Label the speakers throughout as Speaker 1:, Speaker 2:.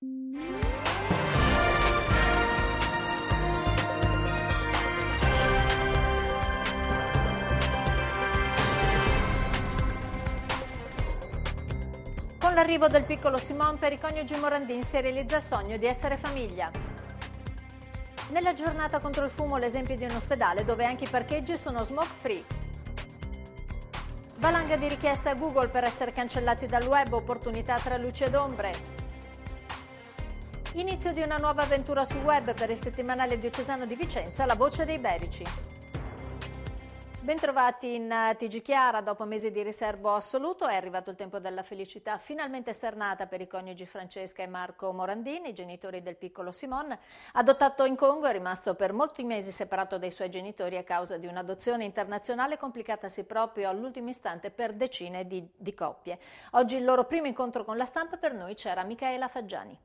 Speaker 1: Con l'arrivo del piccolo Simon per i coniugi Morandin si realizza il sogno di essere famiglia. Nella giornata contro il fumo l'esempio di un ospedale dove anche i parcheggi sono smoke free. Valanga di richieste a Google per essere cancellati dal web, opportunità tra luci ed ombre. Inizio di una nuova avventura sul web per il settimanale diocesano di Vicenza, La Voce dei Berici. Bentrovati in eh, TG Chiara, dopo mesi di riservo assoluto è arrivato il tempo della felicità finalmente esternata per i coniugi Francesca e Marco Morandini, genitori del piccolo Simone. Adottato in Congo è rimasto per molti mesi separato dai suoi genitori a causa di un'adozione internazionale complicatasi proprio all'ultimo istante per decine di, di coppie. Oggi il loro primo incontro con la stampa per noi c'era Michaela Faggiani.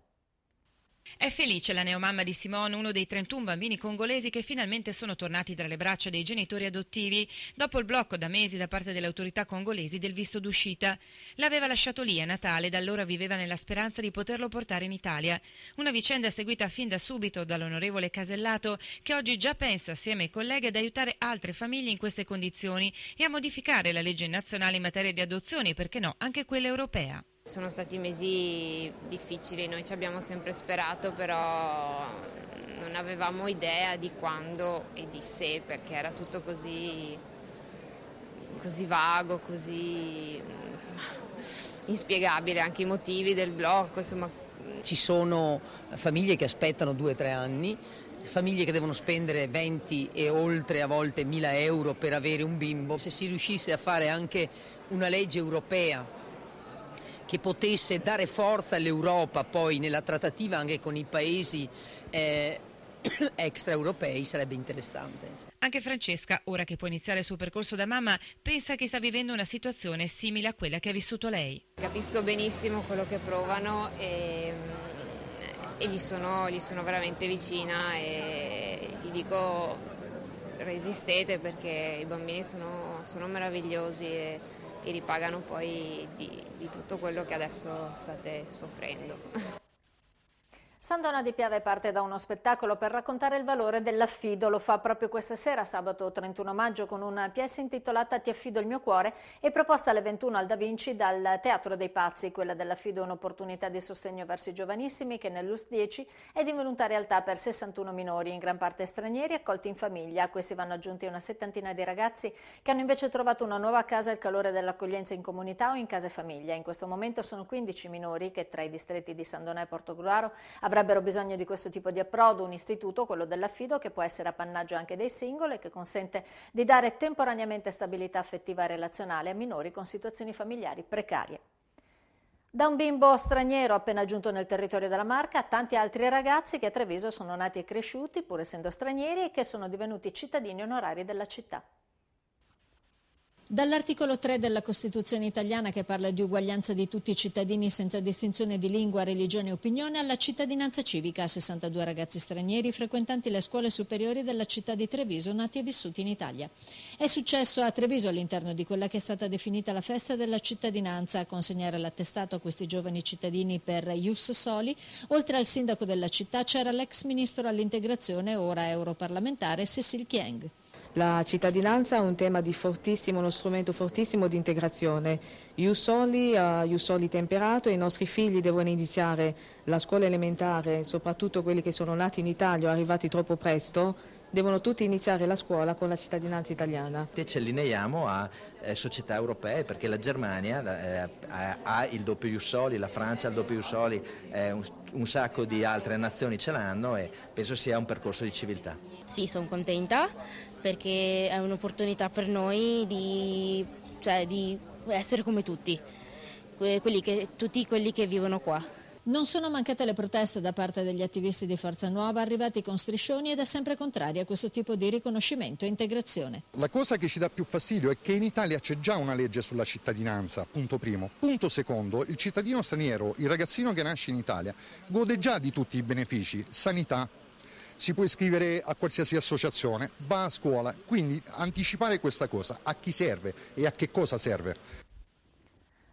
Speaker 2: È felice la neomamma di Simone, uno dei 31 bambini congolesi che finalmente sono tornati tra le braccia dei genitori adottivi dopo il blocco da mesi da parte delle autorità congolesi del visto d'uscita. L'aveva lasciato lì a Natale ed allora viveva nella speranza di poterlo portare in Italia. Una vicenda seguita fin da subito dall'onorevole Casellato che oggi già pensa assieme ai colleghi ad aiutare altre famiglie in queste condizioni e a modificare la legge nazionale in materia di adozioni e perché no anche quella europea. Sono stati mesi difficili, noi ci abbiamo sempre sperato, però non avevamo idea di quando e di se, perché era tutto così, così vago, così mm, inspiegabile, anche i motivi del blocco, insomma.
Speaker 3: Ci sono famiglie che aspettano due o tre anni, famiglie che devono spendere 20 e oltre a volte 1000 euro per avere un bimbo. Se si riuscisse a fare anche una legge europea che potesse dare forza all'Europa poi nella trattativa anche con i paesi eh, extraeuropei sarebbe interessante.
Speaker 2: Anche Francesca, ora che può iniziare il suo percorso da mamma, pensa che sta vivendo una situazione simile a quella che ha vissuto lei. Capisco benissimo quello che provano e, e gli, sono, gli, sono, veramente vicina e gli dico resistete perché i bambini sono, sono meravigliosi. E, e ripagano poi di, di tutto quello che adesso state soffrendo.
Speaker 1: Sandona di Piave parte da uno spettacolo per raccontare il valore dell'affido. Lo fa proprio questa sera, sabato 31 maggio, con una pièce intitolata Ti affido il mio cuore e proposta alle 21 al Da Vinci dal Teatro dei Pazzi. Quella dell'affido è un'opportunità di sostegno verso i giovanissimi che nell'US 10 è divenuta realtà per 61 minori, in gran parte stranieri, accolti in famiglia. A questi vanno aggiunti una settantina di ragazzi che hanno invece trovato una nuova casa al calore dell'accoglienza in comunità o in casa e famiglia. In questo momento sono 15 minori che tra i distretti di Sandona e Portogruaro avranno Avrebbero bisogno di questo tipo di approdo un istituto, quello dell'affido, che può essere appannaggio anche dei singoli e che consente di dare temporaneamente stabilità affettiva e relazionale a minori con situazioni familiari precarie. Da un bimbo straniero appena giunto nel territorio della Marca a tanti altri ragazzi che a Treviso sono nati e cresciuti, pur essendo stranieri, e che sono divenuti cittadini onorari della città. Dall'articolo 3 della Costituzione italiana che parla di uguaglianza di tutti i cittadini senza distinzione di lingua, religione e opinione alla cittadinanza civica a 62 ragazzi stranieri frequentanti le scuole superiori della città di Treviso nati e vissuti in Italia. È successo a Treviso all'interno di quella che è stata definita la festa della cittadinanza a consegnare l'attestato a questi giovani cittadini per Ius Soli. Oltre al sindaco della città c'era l'ex ministro all'integrazione, ora europarlamentare, Cecil Chieng. La cittadinanza è un tema di fortissimo, uno strumento fortissimo di integrazione. Iusoli, uh, eh, Iusoli temperato, i nostri figli devono iniziare la scuola elementare, soprattutto quelli che sono nati in Italia o arrivati troppo presto, devono tutti
Speaker 3: iniziare la scuola con la cittadinanza italiana. E Ci allineiamo a eh, società europee perché la Germania eh, ha il doppio Iusoli, la Francia ha il doppio Iusoli, eh, un, un, sacco di altre nazioni ce l'hanno e penso sia un percorso di civiltà.
Speaker 2: Sì, sono contenta
Speaker 1: perché è un'opportunità per noi di, cioè, di essere come tutti, quelli che, tutti quelli che vivono qua. Non sono mancate le proteste da parte degli attivisti di Forza Nuova arrivati con striscioni ed è sempre contraria a questo tipo di riconoscimento e integrazione.
Speaker 3: La cosa che ci dà più fastidio è che in Italia c'è già una legge sulla cittadinanza, punto primo. Punto secondo, il cittadino straniero, il ragazzino che nasce in Italia, gode già di tutti i benefici, sanità, si può iscrivere a qualsiasi associazione, va a scuola, quindi anticipare questa cosa a chi serve e a che cosa serve.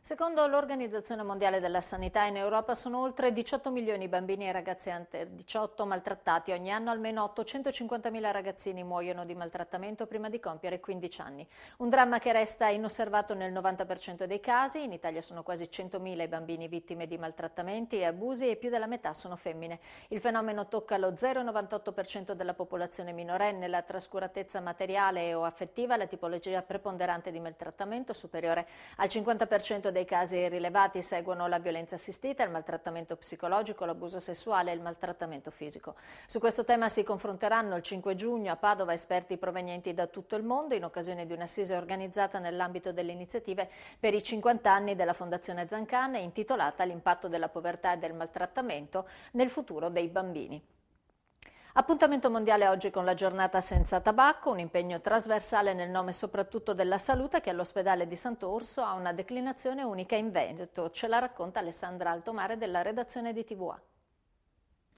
Speaker 1: Secondo l'Organizzazione Mondiale della Sanità in Europa sono oltre 18 milioni i bambini e ragazzi under 18 maltrattati. Ogni anno almeno 850 mila ragazzini muoiono di maltrattamento prima di compiere 15 anni. Un dramma che resta inosservato nel 90% dei casi. In Italia sono quasi 100 mila i bambini vittime di maltrattamenti e abusi e più della metà sono femmine. Il fenomeno tocca lo 0,98% della popolazione minorenne. La trascuratezza materiale o affettiva la tipologia preponderante di maltrattamento superiore al 50% 100 dei casi rilevati seguono la violenza assistita, il maltrattamento psicologico, l'abuso sessuale e il maltrattamento fisico. Su questo tema si confronteranno il 5 giugno a Padova esperti provenienti da tutto il mondo in occasione di un'assise organizzata nell'ambito delle iniziative per i 50 anni della Fondazione Zancan intitolata L'impatto della povertà e del maltrattamento nel futuro dei bambini. Appuntamento mondiale oggi con la giornata senza tabacco, un impegno trasversale nel nome soprattutto della salute che all'ospedale di Sant'Orso ha una declinazione unica in Veneto. Ce la racconta Alessandra Altomare della redazione di TVA.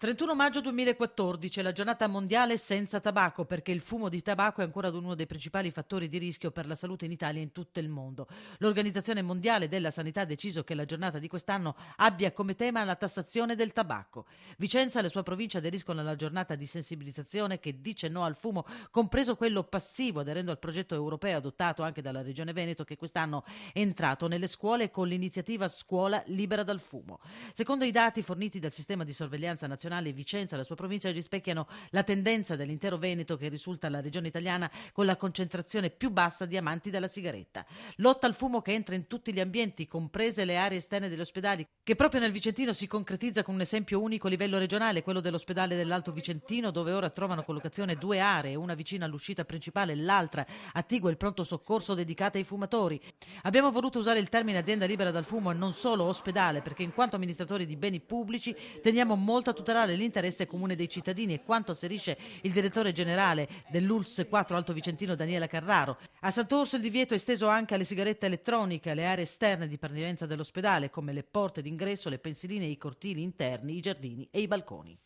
Speaker 3: 31 maggio 2014 è la giornata mondiale senza tabacco perché il fumo di tabacco è ancora uno dei principali fattori di rischio per la salute in Italia e in tutto il mondo. L'Organizzazione Mondiale della Sanità ha deciso che la giornata di quest'anno abbia come tema la tassazione del tabacco. Vicenza e la sua provincia aderiscono alla giornata di sensibilizzazione che dice no al fumo, compreso quello passivo, aderendo al progetto europeo adottato anche dalla Regione Veneto che quest'anno è entrato nelle scuole con l'iniziativa Scuola libera dal fumo. Secondo i dati forniti dal sistema di sorveglianza nazionale nazionale Vicenza e la sua provincia rispecchiano la tendenza dell'intero Veneto che risulta la regione italiana con la concentrazione più bassa di amanti della sigaretta. Lotta al fumo che entra in tutti gli ambienti, comprese le aree esterne degli ospedali, che proprio nel Vicentino si concretizza con un esempio unico a livello regionale, quello dell'ospedale dell'Alto Vicentino, dove ora trovano collocazione due aree, una vicina all'uscita principale e l'altra a Tigua il pronto soccorso dedicata ai fumatori. Abbiamo voluto usare il termine azienda libera dal fumo e non solo ospedale, perché in quanto amministratori di beni pubblici teniamo molto a tutelare tutelare l'interesse comune dei cittadini e quanto asserisce il direttore generale dell'ULS 4 Alto Vicentino Daniele Carraro. A Sant'Orso il divieto è esteso anche alle sigarette elettroniche, alle aree esterne di pernivenza dell'ospedale come le porte d'ingresso, le pensiline, i cortili interni, i giardini e i balconi.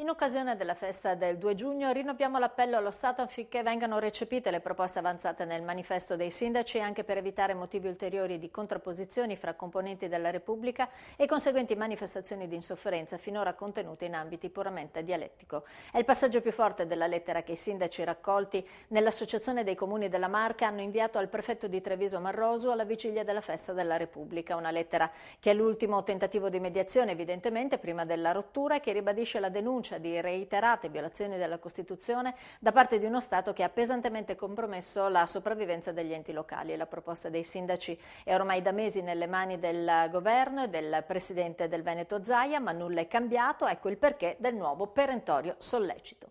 Speaker 1: In occasione della festa del 2 giugno rinnoviamo l'appello allo Stato affinché vengano recepite le proposte avanzate nel manifesto dei sindaci anche per evitare motivi ulteriori di contrapposizioni fra componenti della Repubblica e conseguenti manifestazioni di insofferenza finora contenute in ambiti puramente dialettico. È il passaggio più forte della lettera che i sindaci raccolti nell'Associazione dei Comuni della Marca hanno inviato al prefetto di Treviso Marroso alla vigilia della festa della Repubblica, una lettera che è l'ultimo tentativo di mediazione evidentemente prima della rottura e che ribadisce la denuncia denuncia di reiterate violazioni della Costituzione da parte di uno Stato che ha pesantemente compromesso la sopravvivenza degli enti locali. La proposta dei sindaci è ormai da mesi nelle mani del governo e del presidente del Veneto Zaia, ma nulla è cambiato, ecco il perché del nuovo perentorio sollecito.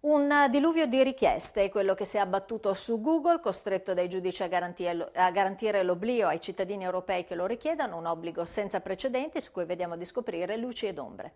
Speaker 1: Un diluvio di richieste è quello che si è abbattuto su Google, costretto dai giudici a, garantire l'oblio ai cittadini europei che lo richiedano, un obbligo senza precedenti su cui vediamo di scoprire luci ed ombre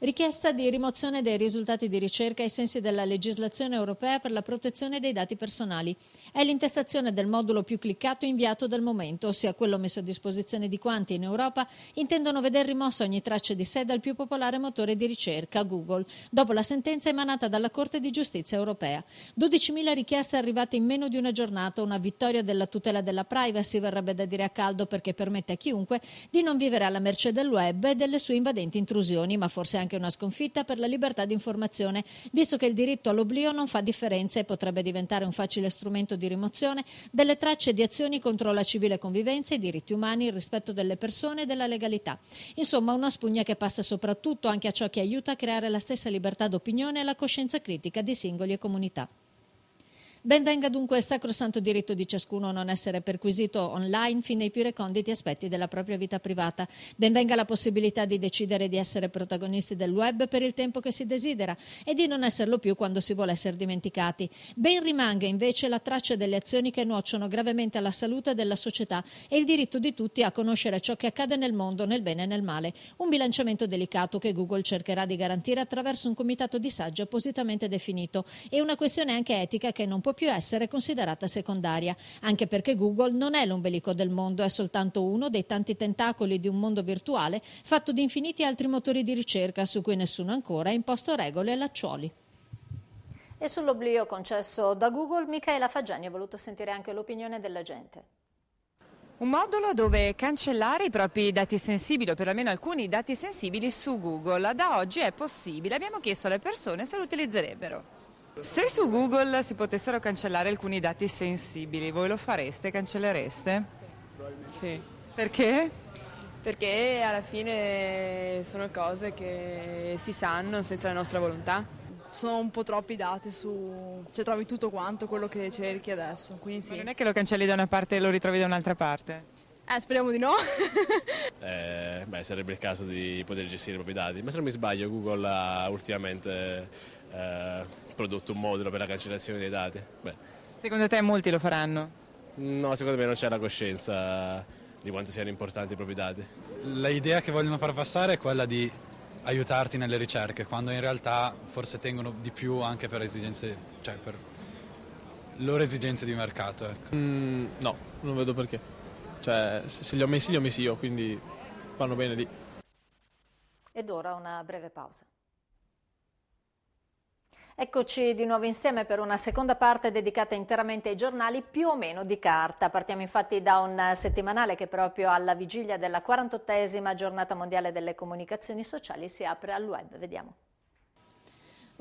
Speaker 1: richiesta di rimozione dei risultati di ricerca ai sensi della legislazione europea per la protezione dei dati personali. È l'intestazione del modulo più cliccato e inviato del momento, ossia quello messo a disposizione di quanti in Europa intendono veder rimossa ogni traccia di sé dal più popolare motore di ricerca, Google, dopo la sentenza emanata dalla Corte di giustizia europea. 12.000 richieste arrivate in meno di una giornata, una vittoria della tutela della privacy, verrebbe da dire a caldo, perché permette a chiunque di non vivere alla merce del web e delle sue invadenti intrusioni, ma forse c'è anche una sconfitta per la libertà di informazione, visto che il diritto all'oblio non fa differenza e potrebbe diventare un facile strumento di rimozione delle tracce di azioni contro la civile convivenza, i diritti umani, il rispetto delle persone e della legalità. Insomma, una spugna che passa soprattutto anche a ciò che aiuta a creare la stessa libertà d'opinione e la coscienza critica di singoli e comunità. Ben venga dunque il sacrosanto diritto di ciascuno a non essere perquisito online fino ai più reconditi aspetti della propria vita privata. Ben venga la possibilità di decidere di essere protagonisti del web per il tempo che si desidera e di non esserlo più quando si vuole essere dimenticati. Ben rimanga invece la traccia delle azioni che nuociono gravemente alla salute della società e il diritto di tutti a conoscere ciò che accade nel mondo, nel bene e nel male. Un bilanciamento delicato che Google cercherà di garantire attraverso un comitato di saggi appositamente definito e una questione anche etica che non può più essere considerata secondaria, anche perché Google non è l'ombelico del mondo, è soltanto uno dei tanti tentacoli di un mondo virtuale fatto di infiniti altri motori di ricerca su cui nessuno ancora ha imposto regole e lacciuoli. E sull'oblio concesso da Google, Michaela Fagiani ha voluto sentire anche l'opinione della gente.
Speaker 2: Un modulo dove cancellare i propri dati sensibili o perlomeno alcuni dati sensibili su Google. Da oggi è possibile. Abbiamo chiesto alle persone se lo utilizzerebbero. Se su Google si potessero cancellare alcuni dati sensibili, voi lo fareste? Cancellereste? Sì. Perché? Perché alla fine sono cose che si sanno senza la nostra volontà. Sono un po' troppi dati su... cioè trovi tutto quanto quello che cerchi adesso, quindi sì. Ma non è che lo cancelli da una parte e lo ritrovi da un'altra parte? Eh, speriamo di no.
Speaker 3: eh, beh, sarebbe il caso di poter gestire i propri dati, ma se non mi sbaglio Google ha ultimamente eh, prodotto un modulo per la cancellazione dei dati. Beh.
Speaker 2: Secondo te molti lo faranno?
Speaker 3: No, secondo me non c'è la coscienza di quanto siano importanti i propri dati. L'idea che vogliono far passare è quella di aiutarti nelle ricerche, quando in realtà forse tengono di più anche per esigenze, cioè per loro esigenze di mercato. Ecco. Mm, no,
Speaker 2: non vedo perché. Cioè, se li ho messi, li ho messi io, quindi vanno bene lì.
Speaker 1: Ed ora una breve pausa. Eccoci di nuovo insieme per una seconda parte dedicata interamente ai giornali più o meno di carta. Partiamo infatti da un settimanale che proprio alla vigilia della 48esima giornata mondiale delle comunicazioni sociali si apre al web. Vediamo.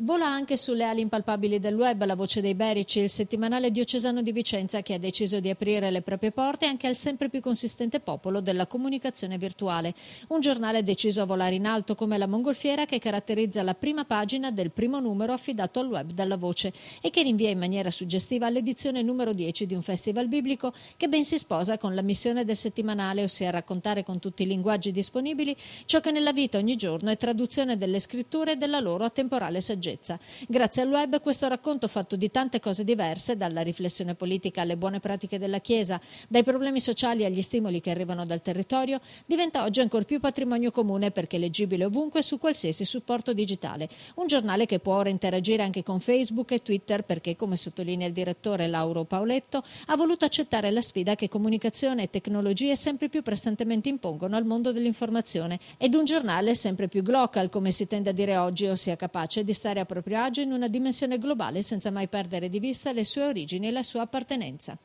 Speaker 1: Vola anche sulle ali impalpabili del web la voce dei Berici, il settimanale diocesano di Vicenza che ha deciso di aprire le proprie porte anche al sempre più consistente popolo della comunicazione virtuale. Un giornale deciso a volare in alto come la mongolfiera che caratterizza la prima pagina del primo numero affidato al web dalla voce e che rinvia in maniera suggestiva all'edizione numero 10 di un festival biblico che ben si sposa con la missione del settimanale, ossia raccontare con tutti i linguaggi disponibili ciò che nella vita ogni giorno è traduzione delle scritture e della loro attemporale saggezza saggezza. Grazie al web questo racconto fatto di tante cose diverse, dalla riflessione politica alle buone pratiche della Chiesa, dai problemi sociali agli stimoli che arrivano dal territorio, diventa oggi ancora più patrimonio comune perché leggibile ovunque su qualsiasi supporto digitale. Un giornale che può ora interagire anche con Facebook e Twitter perché, come sottolinea il direttore Lauro Paoletto, ha voluto accettare la sfida che comunicazione e tecnologie sempre più pressantemente impongono al mondo dell'informazione ed un giornale sempre più glocal, come si tende a dire oggi, ossia capace di stare stare a proprio agio in una dimensione globale senza mai perdere di vista le sue origini e la sua appartenenza.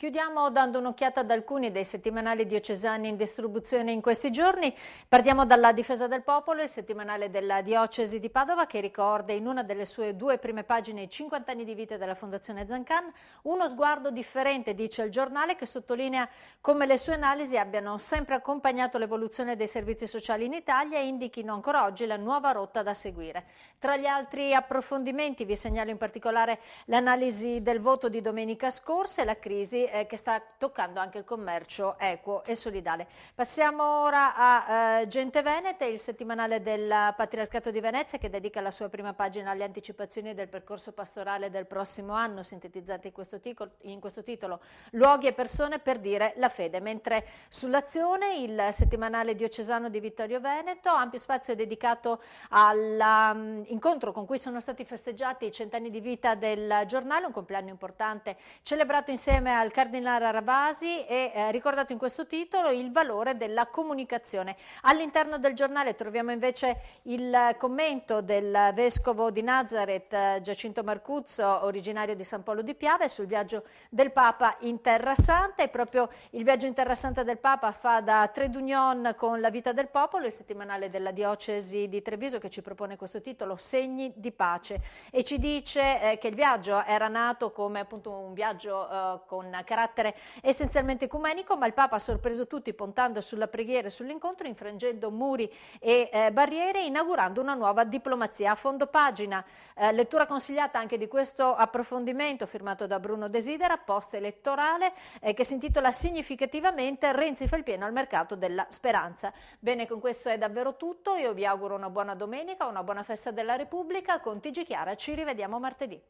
Speaker 1: Chiudiamo dando un'occhiata ad alcuni dei settimanali diocesani in distribuzione in questi giorni. Partiamo dalla Difesa del Popolo, il settimanale della Diocesi di Padova che ricorda in una delle sue due prime pagine i 50 anni di vita della Fondazione Zancan. Uno sguardo differente, dice il giornale, che sottolinea come le sue analisi abbiano sempre accompagnato l'evoluzione dei servizi sociali in Italia e indichino ancora oggi la nuova rotta da seguire. Tra gli altri approfondimenti vi segnalo in particolare l'analisi del voto di domenica scorsa e la crisi eh, che sta toccando anche il commercio equo e solidale. Passiamo ora a eh, Gente Venete, il settimanale del Patriarcato di Venezia che dedica la sua prima pagina alle anticipazioni del percorso pastorale del prossimo anno, sintetizzate in questo, tico, in questo titolo Luoghi e persone per dire la fede, mentre sull'azione il settimanale diocesano di Vittorio Veneto, ampio spazio dedicato all'incontro mm, um, con cui sono stati festeggiati i cent'anni di vita del giornale, un compleanno importante celebrato insieme al Cardinale Rabasi e eh, ricordato in questo titolo il valore della comunicazione. All'interno del giornale troviamo invece il commento del Vescovo di Nazareth eh, Giacinto Marcuzzo, originario di San Paolo di Piave, sul viaggio del Papa in Terra Santa e proprio il viaggio in Terra Santa del Papa fa da Tredunion con la vita del popolo, il settimanale della diocesi di Treviso che ci propone questo titolo, Segni di pace e ci dice eh, che il viaggio era nato come appunto un viaggio eh, con carattere essenzialmente ecumenico, ma il Papa ha sorpreso tutti puntando sulla preghiera e sull'incontro, infrangendo muri e eh, barriere, inaugurando una nuova diplomazia. A fondo pagina, eh, lettura consigliata anche di questo approfondimento firmato da Bruno Desidera, post elettorale, eh, che si intitola significativamente Renzi fa il pieno al mercato della speranza. Bene, con questo è davvero tutto, io vi auguro una buona domenica, una buona festa della Repubblica, con Tigi Chiara ci rivediamo martedì.